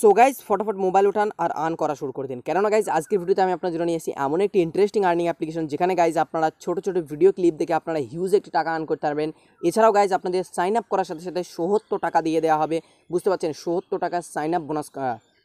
so guys ফটোফট mobile উঠান আর earn করা শুরু করে দিন কেননা গাইজ আজকের ভিডিওতে আমি আপনার জন্য নিয়ে এসেছি এমন একটি ইন্টারেস্টিং আর্নিং অ্যাপ্লিকেশন যেখানে গাইজ আপনারা ছোটো ছোটো ভিডিও ক্লিপ দেখে আপনারা হিউজ একটি টাকা আর্ন করতে পারবেন এছাড়াও গাইজ আপনাদের সাইন আপ করার সাথে সাথে সোহত্তর টাকা দিয়ে দেওয়া হবে বুঝতে পারছেন সোহত্তর টাকা সাইন আপ বোনাস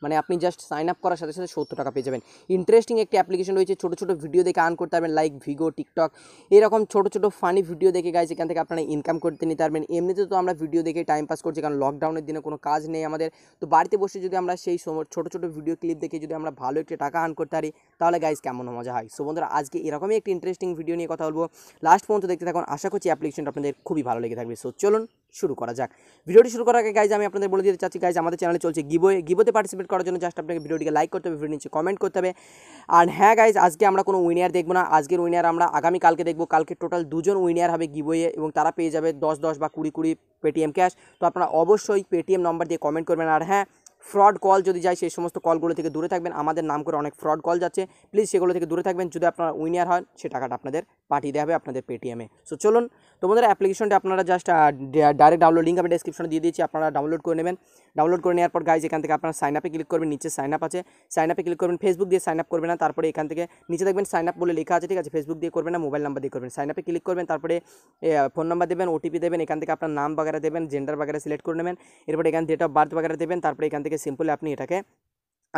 মানে আপনি জাস্ট সাইন আপ করার সাথে সাথে সত্তর টাকা পেয়ে যাবেন ইন্টারেস্টিং একটি অ্যাপ্লিকেশন রয়েছে ছোটো ছোটো ভিডিও দেখে আর্ন করতে পারবেন লাইক ভিগো টিকটক এরকম ছোটো ছোটো ফানি ভিডিও দেখে গাইজ এখান থেকে আপনারা ইনকাম করতে নিতে পারবেন এমনিতে তো আমরা ভিডিও দেখে টাইম পাস করছি কারণ লকডাউনের দিনে কোনো কাজ নেই আমাদের তো বাড়িতে বসে যদি আমরা সেই সময় ছোটো ছোটো ভিডিও ক্লিপ দেখে যদি আমরা ভালো একটি টাকা আর্ন করতে পারি তাহলে গাইজ কেমন মজা হয় সো বন্ধুরা আজকে এরকমই একটি ইন্টারেস্টিং ভিডিও নিয়ে কথা বলবো লাস্ট পর্যন্ত দেখতে থাকুন আশা করছি অ্যাপ্লিকেশনটা আপনাদের খুবই ভালো লেগে থাকবে সো চলুন শুরু করা যাক ভিডিওটি শুরু করার আগে গাইজ আমি আপনাদের বলে দিতে চাচ্ছি গাইজ আমাদের চ্যানেলে চলছে গিবোয়ে গিবোতে পার্টিসিপেট করার জন্য জাস্ট আপনাকে ভিডিওটিকে লাইক করতে হবে ভিডিও নিচে কমেন্ট করতে হবে আর হ্যাঁ গাইজ আজকে আমরা কোনো উইনার দেখবো না আজকের উইনার আমরা আগামী কালকে দেখবো কালকে টোটাল দুজন উইনার হবে গিবোয়ে এবং তারা পেয়ে যাবে দশ দশ বা কুড়ি কুড়ি পেটিএম ক্যাশ তো আপনারা অবশ্যই পেটিএম নম্বর দিয়ে কমেন্ট করবেন আর হ্যাঁ ফ্রড কল যদি যায় সেই সমস্ত কলগুলো থেকে দূরে থাকবেন আমাদের নাম করে অনেক ফ্রড কল যাচ্ছে প্লিজ সেগুলো থেকে দূরে থাকবেন যদি আপনারা উইনার হন সে টাকাটা আপনাদের পাঠিয়ে দেওয়া হবে আপনাদের পেটিএমে সো চলুন তো বন্ধুরা অ্যাপ্লিকেশনটা আপনারা জাস্ট ডাইরেক্ট ডাউনলোড লিঙ্ক আমি ডিসক্রিপশনে দিয়ে দিয়েছি আপনারা ডাউনলোড করে নেবেন ডাউনলোড করে নেওয়ার পর গাইজ এখান থেকে আপনারা সাইন আপে ক্লিক করবেন নিচে সাইন আপ আছে সাইন আপে ক্লিক করবেন ফেসবুক দিয়ে সাইন আপ করবেন না তারপরে এখান থেকে নিচে দেখবেন সাইন আপ বলে লেখা আছে ঠিক আছে ফেসবুক দিয়ে করবেন না মোবাইল নাম্বার দিয়ে করবেন সাইন আপে ক্লিক করবেন তারপরে ফোন নাম্বার দেবেন ওটিপি দেবেন এখান থেকে আপনার নাম বাগারা দেবেন জেন্ডার বাগারা সিলেক্ট করে নেবেন এরপর এখান ডেট অফ বার্থ বাগারা দেবেন তারপরে এখান থেকে থেকে সিম্পলি আপনি এটাকে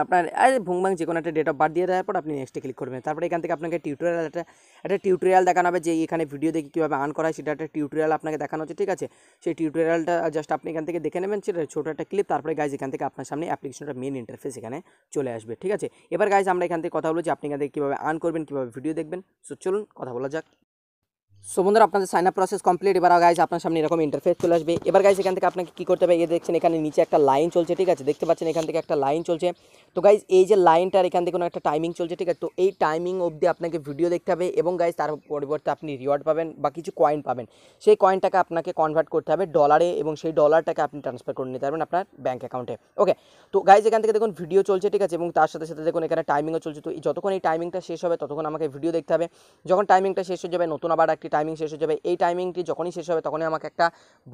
আপনার ভুংবাং যে কোনো একটা ডেট অফ বার্থ দিয়ে দেওয়ার পর আপনি নেক্সটে ক্লিক করবেন তারপরে এখান থেকে আপনাকে টিউটোরিয়াল একটা একটা টিউটোরিয়াল দেখানো হবে যে এখানে ভিডিও দেখে কীভাবে আর্ন করা হয় সেটা একটা টিউটোরিয়াল আপনাকে দেখানো হচ্ছে ঠিক আছে সেই টিউটোরিয়ালটা জাস্ট আপনি এখান থেকে দেখে নেবেন সেটা ছোটো একটা ক্লিপ তারপরে গাইজ এখান থেকে আপনার সামনে অ্যাপ্লিকেশনটা মেন ইন্টারফেস এখানে চলে আসবে ঠিক আছে এবার গাইজ আমরা এখান থেকে কথা বলবো যে আপনি এখান থেকে কীভাবে আর্ন করবেন কীভাবে ভিডিও দেখবেন সো চলুন কথা বলা যাক সো বন্ধুরা আপনাদের সাইন আপ প্রসেস কমপ্লিট এবার গাইজ আপনার সামনে এরকম ইন্টারফেস চলে আসবে এবার গাইজ এখান থেকে আপনাকে কী করতে হবে এ দেখছেন এখানে নিচে একটা লাইন চলছে ঠিক আছে দেখতে পাচ্ছেন এখান থেকে একটা লাইন চলছে তো গাইজ এই যে লাইনটার এখান থেকে কোনো একটা টাইমিং চলছে ঠিক আছে তো এই টাইমিং অবধি আপনাকে ভিডিও দেখতে হবে এবং গাইজ তার পরিবর্তে আপনি রিওয়ার্ড পাবেন বা কিছু কয়েন পাবেন সেই কয়েনটাকে আপনাকে কনভার্ট করতে হবে ডলারে এবং সেই ডলারটাকে আপনি ট্রান্সফার করে নিতে পারবেন আপনার ব্যাঙ্ক অ্যাকাউন্টে ওকে তো গাইজ এখান থেকে দেখুন ভিডিও চলছে ঠিক আছে এবং তার সাথে সাথে দেখুন এখানে টাইমিংও চলছে তো যতক্ষণ এই টাইমিংটা শেষ হবে ততক্ষণ আমাকে ভিডিও দেখতে হবে যখন টাইমিংটা শেষ হয়ে যাবে নতুন আবার একটি টাইমিং শেষ হয়ে যাবে এই টাইমিংটি যখনই শেষ হবে তখনই আমাকে একটা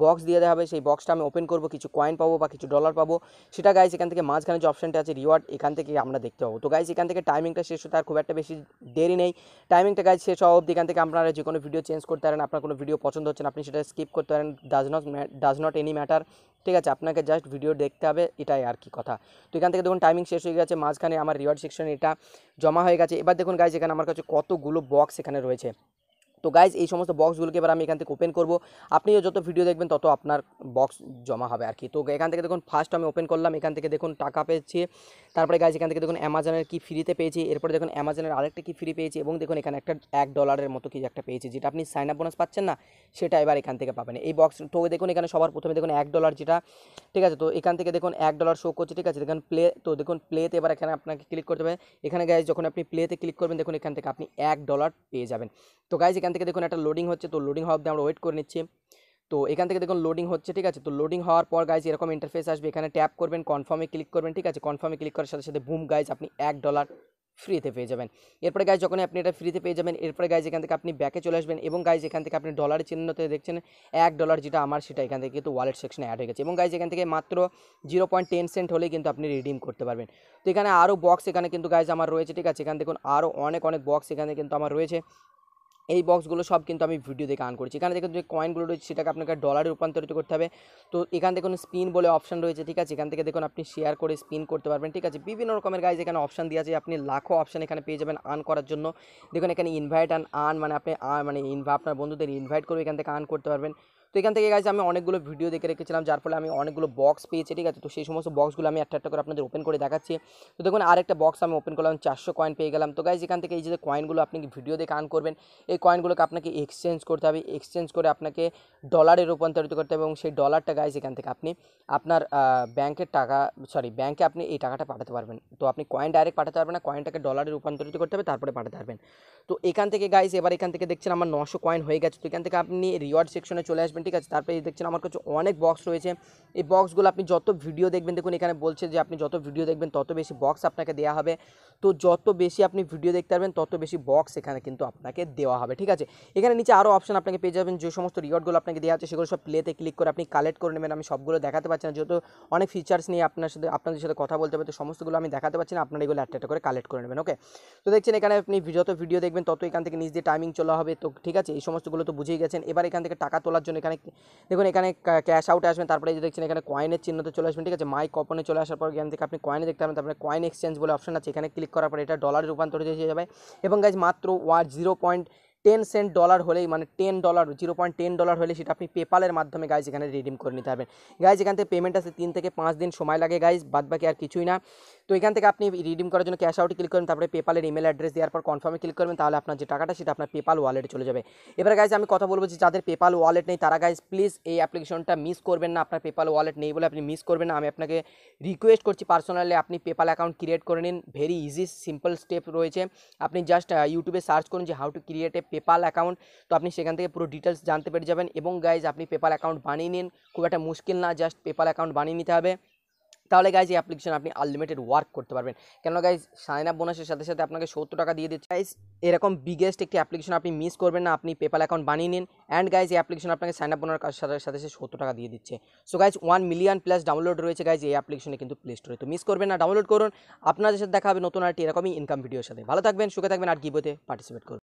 বক্স দিয়ে দেওয়া হবে সেই বক্সটা আমি ওপেন করবো কিছু কয়েন পাবো বা কিছু ডলার পাবো সেটা গাইজ এখান থেকে মাঝখানে যে অপশানটা আছে রিওয়ার্ড এখান থেকে আমরা দেখতে পাবো তো গাইজ এখান থেকে টাইমিংটা শেষ হতে আর খুব একটা বেশি দেরি নেই টাইমিংটা গাইজ শেষ হওয়া অবধি এখান থেকে আপনারা যে কোনো ভিডিও চেঞ্জ করতে পারেন আপনার কোনো ভিডিও পছন্দ হচ্ছে না আপনি সেটা স্কিপ করতে পারেন does not does not any matter ঠিক আছে আপনাকে জাস্ট ভিডিও দেখতে হবে এটাই আর কি কথা তো এখান থেকে দেখুন টাইমিং শেষ হয়ে গেছে মাঝখানে আমার রিওয়ার্ড সেকশন এটা জমা হয়ে গেছে এবার দেখুন গাইজ এখানে আমার কাছে কতগুলো বক্স এখানে রয়েছে তো গাইজ এই সমস্ত বক্সগুলোকে এবার আমি এখান থেকে ওপেন করবো আপনিও যত ভিডিও দেখবেন তত আপনার বক্স জমা হবে আর কি তো এখান থেকে দেখুন ফার্স্ট আমি ওপেন করলাম এখান থেকে দেখুন টাকা পেয়েছি তারপরে গাইজ এখান থেকে দেখুন অ্যামাজনের কি ফ্রিতে পেয়েছি এরপরে দেখুন অ্যামাজনের আরেকটা কি ফ্রি পেয়েছি এবং দেখুন এখানে একটা এক ডলারের মতো কিছু একটা পেয়েছি যেটা আপনি সাইন আপ বোনাস পাচ্ছেন না সেটা এবার এখান থেকে পাবেন এই বক্স তো দেখুন এখানে সবার প্রথমে দেখুন এক ডলার যেটা ঠিক আছে তো এখান থেকে দেখুন এক ডলার শো করছে ঠিক আছে দেখুন প্লে তো দেখুন প্লেতে এবার এখানে আপনাকে ক্লিক করতে হবে এখানে গাইজ যখন আপনি প্লেতে ক্লিক করবেন দেখুন এখান থেকে আপনি এক ডলার পেয়ে যাবেন তো গাইজ এখান থেকে দেখুন একটা লোডিং হচ্ছে তো লোডিং হওয়া অবধি আমরা ওয়েট করে নিচ্ছি তো এখান থেকে দেখুন লোডিং হচ্ছে ঠিক আছে তো লোডিং হওয়ার পর গাইজ এরকম ইন্টারফেস আসবে এখানে ট্যাপ করবেন কনফার্মে ক্লিক করবেন ঠিক আছে কনফার্মে ক্লিক করার সাথে সাথে বুম গাইজ আপনি এক ডলার ফ্রিতে পেয়ে যাবেন এরপরে গাইজ যখন আপনি এটা ফ্রিতে পেয়ে যাবেন এরপরে গাইজ এখান থেকে আপনি ব্যাকে চলে আসবেন এবং গাইজ এখান থেকে আপনি ডলারের চিহ্নতে দেখছেন এক ডলার যেটা আমার সেটা এখান থেকে কিন্তু ওয়ালেট সেকশনে অ্যাড হয়ে গেছে এবং গাইজ এখান থেকে মাত্র জিরো পয়েন্ট টেন সেন্ট হলেই কিন্তু আপনি রিডিম করতে পারবেন তো এখানে আরও বক্স এখানে কিন্তু গাইজ আমার রয়েছে ঠিক আছে এখানে দেখুন আরও অনেক অনেক বক্স এখানে কিন্তু আমার রয়েছে এই বক্সগুলো সব কিন্তু আমি ভিডিও দেখে আন করছি এখানে দেখুন যে কয়েনগুলো রয়েছে সেটাকে আপনাকে ডলারে রূপান্তরিত করতে হবে তো এখান থেকে কোনো স্পিন বলে অপশান রয়েছে ঠিক আছে এখান থেকে দেখুন আপনি শেয়ার করে স্পিন করতে পারবেন ঠিক আছে বিভিন্ন রকমের গাইজ এখানে অপশান দিয়ে আছে আপনি লাখো অপশান এখানে পেয়ে যাবেন আর্ন করার জন্য দেখুন এখানে ইনভাইট অ্যান্ড আর্ন মানে আপনি মানে আপনার বন্ধুদের ইনভাইট করে এখান থেকে আর্ন করতে পারবেন তো এখান থেকে গাছ আমি অনেকগুলো ভিডিও দেখে রেখেছিলাম যার ফলে আমি অনেকগুলো বক্স পেয়েছি ঠিক আছে তো সেই সমস্ত বক্সগুলো আমি একটা একটা করে আপনাদের ওপেন করে দেখাচ্ছি তো দেখুন আরেকটা বক্স আমি ওপেন করলাম চারশো কয়েন পেয়ে গেলাম তো গাইজ এখান থেকে এই যে কয়েনগুলো আপনি ভিডিও দেখে আন করবেন এই কয়েনগুলোকে আপনাকে এক্সচেঞ্জ করতে হবে এক্সচেঞ্জ করে আপনাকে ডলারে রূপান্তরিত করতে হবে এবং সেই ডলারটা গাছ এখান থেকে আপনি আপনার ব্যাংকের টাকা সরি ব্যাংকে আপনি এই টাকাটা পাঠাতে পারবেন তো আপনি কয়েন ডাইরেক্ট পাঠাতে পারবেন না কয়েনটাকে ডলারে রূপান্তরিত করতে হবে তারপরে পাঠাতে পারবেন তো এখান থেকে গাইজ এবার এখান থেকে দেখছেন আমার নশো কয়েন হয়ে গেছে তো এখান থেকে আপনি রিওয়ার্ড সেকশনে চলে আসবেন দেখবেন ঠিক আছে তারপরে দেখছেন আমার কাছে অনেক বক্স রয়েছে এই বক্সগুলো আপনি যত ভিডিও দেখবেন দেখুন এখানে বলছে যে আপনি যত ভিডিও দেখবেন তত বেশি বক্স আপনাকে দেওয়া হবে তো যত বেশি আপনি ভিডিও দেখতে পারবেন তত বেশি বক্স এখানে কিন্তু আপনাকে দেওয়া হবে ঠিক আছে এখানে নিচে আরও অপশন আপনাকে পেয়ে যাবেন যে সমস্ত রিওয়ার্ডগুলো আপনাকে দেওয়া আছে সেগুলো সব প্লেতে ক্লিক করে আপনি কালেক্ট করে নেবেন আমি সবগুলো দেখাতে পারছি না যেহেতু অনেক ফিচার্স নিয়ে আপনার সাথে আপনাদের সাথে কথা বলতে হবে তো সমস্তগুলো আমি দেখাতে পারছি না আপনারা এগুলো একটা একটা করে কালেক্ট করে নেবেন ওকে তো দেখছেন এখানে আপনি যত ভিডিও দেখবেন তত এখান থেকে নিজ দিয়ে টাইমিং চলা হবে তো ঠিক আছে এই সমস্তগুলো তো বুঝেই গেছেন এবার এখান থেকে টাকা তোলার জন্য এখানে দেখুন এখানে ক্যাশ আউট আসবেন তারপরে যে দেখছেন এখানে কয়েনের চিহ্নতে চলে আসবেন ঠিক আছে মাই কপনে চলে আসার পর এখান থেকে আপনি কয়েনে দেখতে পাবেন তারপরে কয়েন এক্সচেঞ্জ বলে অপশন আছে এখানে ক্লিক করার পর এটা ডলারে রূপান্তরিত হয়ে যাবে এবং গাইজ মাত্র ওয়ার zero point ten cent dollar হলেই মানে ten dollar zero point ten dollar হলে সেটা আপনি পেপালের মাধ্যমে গাইজ এখানে রিডিম করে নিতে পারবেন গাইজ এখান থেকে পেমেন্ট আছে তিন থেকে পাঁচ দিন সময় লাগে গাইজ বাদ বাকি আর কিছুই না তো এখান থেকে আপনি রিডিম করার জন্য ক্যাশ আউটে ক্লিক করবেন তারপরে পেপালের ইমেল অ্যাড্রেস দেওয়ার পর কনফার্মে ক্লিক করবেন তাহলে আপনার যে টাকাটা সেটা আপনার পেপাল ওয়ালেটে চলে যাবে এবার গাইজ আমি কথা বলবো যে যাদের পেপাল ওয়ালেট নেই তারা গাইজ প্লিজ এই অ্যাপ্লিকেশনটা মিস করবেন না আপনার পেপাল ওয়ালেট নেই বলে আপনি মিস করবেন না আমি আপনাকে রিকোয়েস্ট করছি পার্সোনালি আপনি পেপাল অ্যাকাউন্ট ক্রিয়েট করে নিন ভেরি ইজি সিম্পল স্টেপ রয়েছে আপনি জাস্ট ইউটিউবে সার্চ করুন যে how to create a PayPal account তো আপনি সেখান থেকে পুরো ডিটেলস জানতে পেরে যাবেন এবং গাইজ আপনি পেপাল অ্যাকাউন্ট বানিয়ে নিন খুব একটা মুশকিল না জাস্ট পেপাল অ্যাকাউন্ট বানিয়ে নিতে হবে তাহলে গাইজ এই অ্যাপ্লিকেশন আপনি আনলিমিটেড ওয়ার্ক করতে পারবেন কেন গাইজ সাইন আপ বোনাসের সাথে সাথে আপনাকে সত্তর টাকা দিয়ে দিচ্ছে গাইজ এরকম বিগেস্ট একটি অ্যাপ্লিকেশন আপনি মিস করবেন না আপনি পেপাল অ্যাকাউন্ট বানিয়ে নিন অ্যান্ড গাইজ এই অ্যাপ্লিকেশন আপনাকে সাইন আপ বোনার সাথে সাথে সে সত্তর টাকা দিয়ে দিচ্ছে so guys one million plus download রয়েছে গাইজ এই অ্যাপ্লিকেশনে কিন্তু প্লে স্টোরে তো মিস করবেন না ডাউনলোড করুন আপনাদের সাথে দেখা হবে নতুন আরেকটি এরকমই ইনকাম ভিডিওর সাথে ভালো থাকবেন সুখে থাকবেন আর গিবোতে পার্টিসিপেট করুন